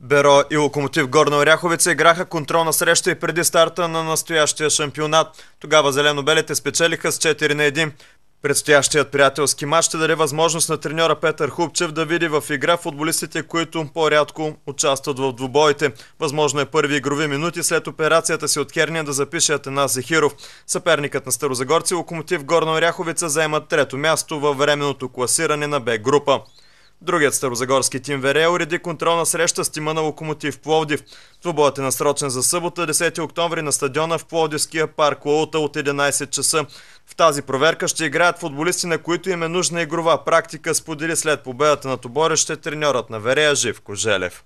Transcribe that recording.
Беро и Локомотив Горна Оряховица играха контролна среща и преди старта на настоящия шампионат. Тогава зелено белите спечелиха с 4 на 1. Предстоящият приятелски матч ще даде възможност на треньора Петър Хупчев да види в игра футболистите, които по-рядко участват в двубоите. Възможно е първи игрови минути след операцията си от Херния да запише Атанас Зехиров. Съперникът на Старозагорци Локомотив Горна Оряховица заема трето място във временното класиране на Б група. Другият старозагорски тим Верея уреди контролна среща с тима на Локомотив Пловдив. Твобоят е насрочен за събота, 10 октомври на стадиона в Пловдивския парк Лоута от 11 часа. В тази проверка ще играят футболисти, на които им е нужна игрова практика, сподели след победата на тоборище треньорът на Верея Живко Желев.